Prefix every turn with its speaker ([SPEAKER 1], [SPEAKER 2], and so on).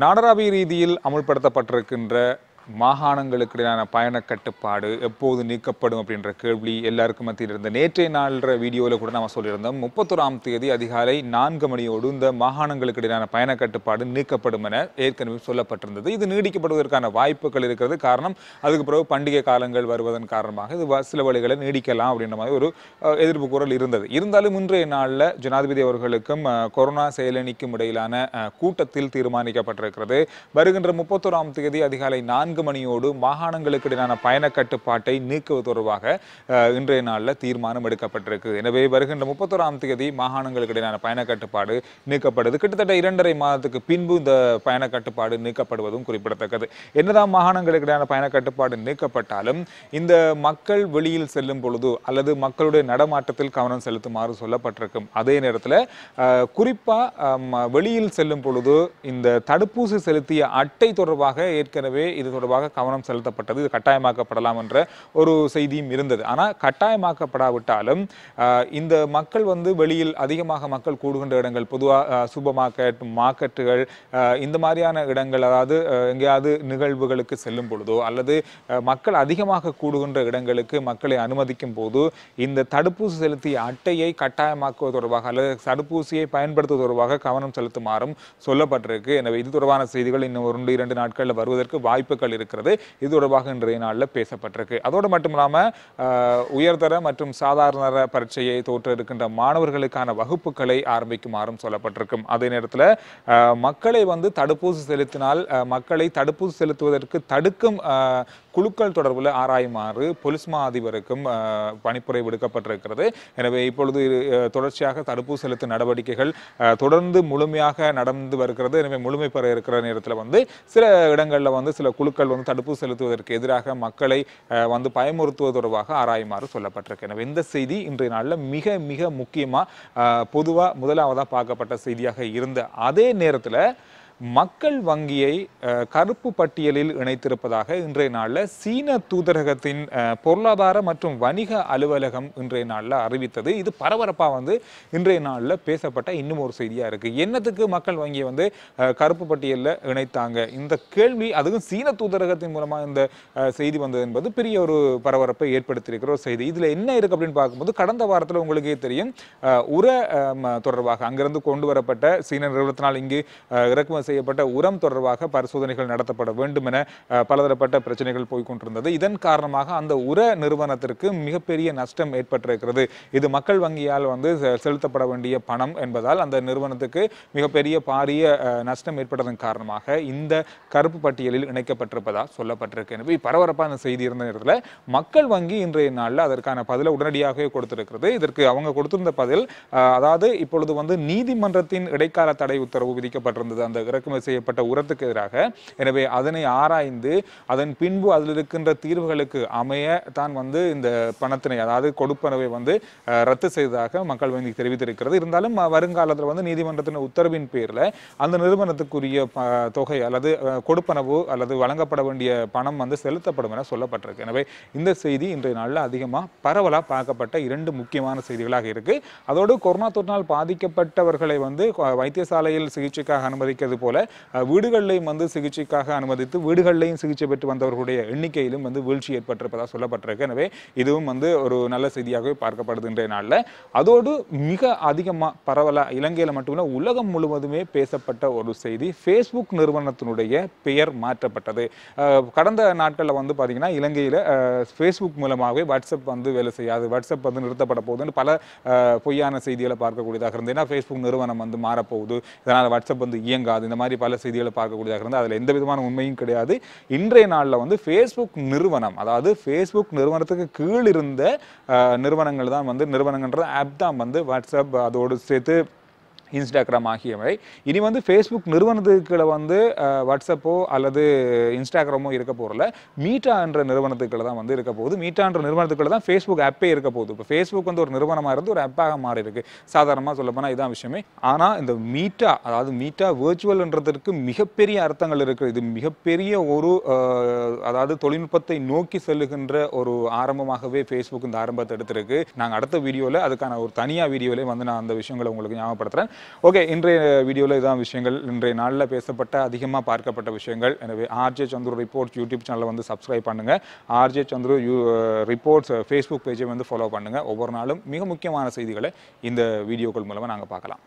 [SPEAKER 1] நாடராவி ரீதியில் அமுல்படுத்தப்பட்டிருக்கின்ற மாகாணங்களுக்கு இடையிலான பயண கட்டுப்பாடு எப்போது நீக்கப்படும் அப்படின்ற கேள்வி எல்லாருக்கும் மத்தியில் இருந்த நேற்றைய நாள்ற வீடியோவில் கூட நம்ம சொல்லியிருந்தோம் முப்பத்தொராம் தேதி அதிகாலை நான்கு மணியோடு இந்த மாகாணங்களுக்கு இடையிலான பயண கட்டுப்பாடு நீக்கப்படும் என ஏற்கனவே சொல்லப்பட்டிருந்தது இது நீடிக்கப்படுவதற்கான வாய்ப்புகள் இருக்கிறது காரணம் அதுக்கு பிறகு பண்டிகை காலங்கள் வருவதன் காரணமாக இது சில வழிகளை நீடிக்கலாம் அப்படின்ற மாதிரி ஒரு எதிர்ப்பு குரல் இருந்தது இருந்தாலும் இன்றைய நாளில் ஜனாதிபதி அவர்களுக்கும் கொரோனா செயலணிக்கும் இடையிலான கூட்டத்தில் தீர்மானிக்கப்பட்டிருக்கிறது வருகின்ற முப்பத்தொராம் தேதி அதிகாலை நான்கு நான்கு மணியோடு மாகாணங்களுக்கு இடையிலான பயண கட்டுப்பாட்டை நீக்குவது தொடர்பாக இன்றைய நாளில் தீர்மானம் எடுக்கப்பட்டிருக்கு எனவே வருகின்ற முப்பத்தோராம் தேதி மாகாணங்களுக்கு இடையிலான பயண கட்டுப்பாடு நீக்கப்படுது கிட்டத்தட்ட இரண்டரை மாதத்துக்கு பின்பு இந்த பயண கட்டுப்பாடு நீக்கப்படுவதும் குறிப்பிடத்தக்கது என்னதான் மாகாணங்களுக்கு இடையிலான பயண கட்டுப்பாடு நீக்கப்பட்டாலும் இந்த மக்கள் வெளியில் செல்லும் பொழுது அல்லது மக்களுடைய நடமாட்டத்தில் கவனம் செலுத்துமாறு சொல்லப்பட்டிருக்கும் அதே நேரத்தில் குறிப்பாக வெளியில் செல்லும் பொழுது இந்த தடுப்பூசி செலுத்திய அட்டை தொடர்பாக ஏற்கனவே இது தொடர்பாக கவனம் செலுத்தப்பட்டது இது கட்டாயமாக்கப்படலாம் என்ற ஒரு செய்தியும் இருந்தது ஆனால் கட்டாயமாக்கப்படாவிட்டாலும் இந்த மக்கள் வந்து வெளியில் அதிகமாக மக்கள் கூடுகின்ற இடங்கள் பொதுவாக சூப்பர் மார்க்கெட் மார்க்கெட்டுகள் இந்த மாதிரியான இடங்கள் அதாவது எங்கேயாவது நிகழ்வுகளுக்கு செல்லும் பொழுதோ அல்லது மக்கள் அதிகமாக கூடுகின்ற இடங்களுக்கு மக்களை அனுமதிக்கும் போது இந்த தடுப்பூசி செலுத்திய அட்டையை கட்டாயமாக்குவது தொடர்பாக அல்லது தடுப்பூசியை பயன்படுத்துவது தொடர்பாக கவனம் செலுத்துமாறும் சொல்லப்பட்டிருக்கு எனவே இது தொடர்பான செய்திகள் இன்னும் ஒரு இரண்டு நாட்களில் வருவதற்கு வாய்ப்புகள் விவரங்கள் இருக்கிறது இது தொடர்பாக இன்றைய நாளில் பேசப்பட்டிருக்கு அதோடு மட்டும் இல்லாமல் உயர்தர மற்றும் சாதாரண பரீட்சையை தோற்று இருக்கின்ற மாணவர்களுக்கான வகுப்புகளை ஆரம்பிக்குமாறும் சொல்லப்பட்டிருக்கும் அதே நேரத்தில் மக்களை வந்து தடுப்பூசி செலுத்தினால் மக்களை தடுப்பூசி செலுத்துவதற்கு தடுக்கும் குழுக்கள் தொடர்பில் ஆராயுமாறு பொலிஸ் மா அதிபருக்கும் பணிப்புரை விடுக்கப்பட்டிருக்கிறது எனவே இப்பொழுது தொடர்ச்சியாக தடுப்பூசி செலுத்தும் நடவடிக்கைகள் தொடர்ந்து முழுமையாக நடந்து வருகிறது எனவே முழுமை பெற இருக்கிற நேரத்தில் வந்து சில இடங்களில் வந்து சில குழுக்கள் மக்கள் வந்து தடுப்பு செலுத்துவதற்கு எதிராக மக்களை வந்து பயமுறுத்துவது தொடர்பாக ஆராயுமாறு சொல்லப்பட்டிருக்கு எனவே இந்த செய்தி இன்றைய நாளில் மிக மிக முக்கியமாக பொதுவாக முதலாவதாக பார்க்கப்பட்ட செய்தியாக இருந்த அதே நேரத்தில் மக்கள் வங்கியை கருப்பு பட்டியலில் இணைத்திருப்பதாக இன்றைய நாளில் சீன தூதரகத்தின் பொருளாதார மற்றும் வணிக அலுவலகம் இன்றைய நாளில் அறிவித்தது இது பரபரப்பாக வந்து இன்றைய நாளில் பேசப்பட்ட இன்னும் ஒரு செய்தியாக இருக்குது என்னத்துக்கு மக்கள் வங்கியை வந்து கருப்பு பட்டியலில் இணைத்தாங்க இந்த கேள்வி அதுவும் சீன தூதரகத்தின் மூலமாக இந்த செய்தி வந்தது என்பது பெரிய ஒரு பரபரப்பை ஏற்படுத்தியிருக்கிற ஒரு செய்தி இதில் என்ன இருக்குது அப்படின்னு பார்க்கும்போது கடந்த வாரத்தில் உங்களுக்கே தெரியும் உர தொடர்பாக அங்கிருந்து கொண்டு வரப்பட்ட சீன நிறுவனத்தினால் இங்கு இறக்குமதி செய்யப்பட்ட உரம் தொடர்பாக பரிசோதனைகள் நடத்தப்பட வேண்டும் என பலதரப்பட்ட பிரச்சனைகள் போய்கொண்டிருந்தது இதன் காரணமாக அந்த உர நிறுவனத்திற்கு மிகப்பெரிய நஷ்டம் ஏற்பட்டிருக்கிறது இது மக்கள் வங்கியால் வந்து செலுத்தப்பட வேண்டிய பணம் என்பதால் அந்த நிறுவனத்துக்கு மிகப்பெரிய பாரிய நஷ்டம் ஏற்பட்டதன் காரணமாக இந்த கருப்பு பட்டியலில் இணைக்கப்பட்டிருப்பதாக சொல்லப்பட்டிருக்கு எனவே பரபரப்பாக செய்தி இருந்த நேரத்தில் மக்கள் வங்கி இன்றைய நாளில் அதற்கான பதிலை உடனடியாகவே கொடுத்திருக்கிறது இதற்கு அவங்க கொடுத்திருந்த பதில் அதாவது இப்பொழுது வந்து நீதிமன்றத்தின் இடைக்கால தடை உத்தரவு விதிக்கப்பட்டிருந்தது அந்த இறக்குமதி செய்யப்பட்ட உரத்துக்கு எதிராக எனவே அதனை ஆராய்ந்து அதன் பின்பு அதில் இருக்கின்ற தீர்வுகளுக்கு அமைய தான் வந்து இந்த பணத்தினை அதாவது கொடுப்பனவை வந்து ரத்து செய்ததாக மக்கள் வங்கி தெரிவித்திருக்கிறது இருந்தாலும் வருங்காலத்தில் வந்து நீதிமன்றத்தின் உத்தரவின் பேரில் அந்த நிறுவனத்துக்குரிய தொகை அல்லது கொடுப்பனவு அல்லது வழங்கப்பட வேண்டிய பணம் வந்து செலுத்தப்படும் என சொல்லப்பட்டிருக்கு எனவே இந்த செய்தி இன்றைய நாளில் அதிகமாக பரவலாக பார்க்கப்பட்ட இரண்டு முக்கியமான செய்திகளாக இருக்கு அதோடு கொரோனா தொற்றினால் பாதிக்கப்பட்டவர்களை வந்து வைத்தியசாலையில் சிகிச்சைக்காக அனுமதிக்கிறது போல வீடுகளிலையும் வந்து சிகிச்சைக்காக அனுமதித்து வீடுகளிலையும் சிகிச்சை பெற்று வந்தவர்களுடைய எண்ணிக்கையிலும் வந்து வீழ்ச்சி ஏற்பட்டிருப்பதாக சொல்லப்பட்டிருக்கு எனவே இதுவும் வந்து ஒரு நல்ல செய்தியாகவே பார்க்கப்படுது இன்றைய நாளில் அதோடு மிக அதிகமாக பரவலாக இலங்கையில் மட்டுமில்லை உலகம் முழுவதுமே பேசப்பட்ட ஒரு செய்தி ஃபேஸ்புக் நிறுவனத்தினுடைய பெயர் மாற்றப்பட்டது கடந்த நாட்களில் வந்து பார்த்தீங்கன்னா இலங்கையில் ஃபேஸ்புக் மூலமாகவே வாட்ஸ்அப் வந்து வேலை செய்யாது வாட்ஸ்அப் வந்து நிறுத்தப்பட போகுதுன்னு பல பொய்யான செய்திகளை பார்க்கக்கூடியதாக இருந்தது ஏன்னா ஃபேஸ்புக் நிறுவனம் வந்து மாறப்போகுது இதனால் வாட்ஸ்அப் வந்து இயங்காது இந்த மாதிரி பல செய்திகளை பார்க்கக்கூடியதாக இருந்தது அதில் எந்த விதமான உண்மையும் கிடையாது இன்றைய நாளில் வந்து ஃபேஸ்புக் நிறுவனம் அதாவது ஃபேஸ்புக் நிறுவனத்துக்கு கீழ் இருந்த நிறுவனங்கள் தான் வந்து நிறுவனங்கள்ன்ற ஆப் தான் வந்து வாட்ஸ்அப் அதோடு சேர்த்து இன்ஸ்டாகிராம் ஆகியவை இனி வந்து ஃபேஸ்புக் நிறுவனத்துக்களை வந்து வாட்ஸ்அப்போ அல்லது இன்ஸ்டாகிராமோ இருக்க போகிறல மீட்டா என்ற நிறுவனத்துக்களை தான் வந்து இருக்க போகுது மீட்டா என்ற நிறுவனத்துக்களை தான் ஃபேஸ்புக் ஆப்பே இருக்க போகுது இப்போ ஃபேஸ்புக் வந்து ஒரு நிறுவனமாக இருந்து ஒரு ஆப்பாக மாறி இருக்கு சாதாரணமாக சொல்லப்போனால் இதான் விஷயமே ஆனால் இந்த மீட்டா அதாவது மீட்டா வேர்ச்சுவல்ன்றதற்கு மிகப்பெரிய அர்த்தங்கள் இருக்குது இது மிகப்பெரிய ஒரு அதாவது தொழில்நுட்பத்தை நோக்கி செல்லுகின்ற ஒரு ஆரம்பமாகவே ஃபேஸ்புக் இந்த ஆரம்பத்தை எடுத்திருக்கு நாங்கள் அடுத்த வீடியோவில் அதுக்கான ஒரு தனியாக வீடியோவிலே வந்து நான் அந்த விஷயங்களை உங்களுக்கு ஞாபகப்படுத்துகிறேன் ஓகே இன்றைய வீடியோவில் இதான் விஷயங்கள் இன்றைய நாளில் பேசப்பட்ட அதிகமாக பார்க்கப்பட்ட விஷயங்கள் எனவே ஆர்ஜே சந்துரு ரிப்போர்ட்ஸ் யூடியூப் சேனலை வந்து சப்ஸ்கிரைப் பண்ணுங்கள் RJ Chandru U reports Facebook பேஜை வந்து ஃபாலோ பண்ணுங்கள் ஒவ்வொரு நாளும் மிக முக்கியமான செய்திகளை இந்த வீடியோக்கள் மூலமாக நாங்கள் பார்க்கலாம்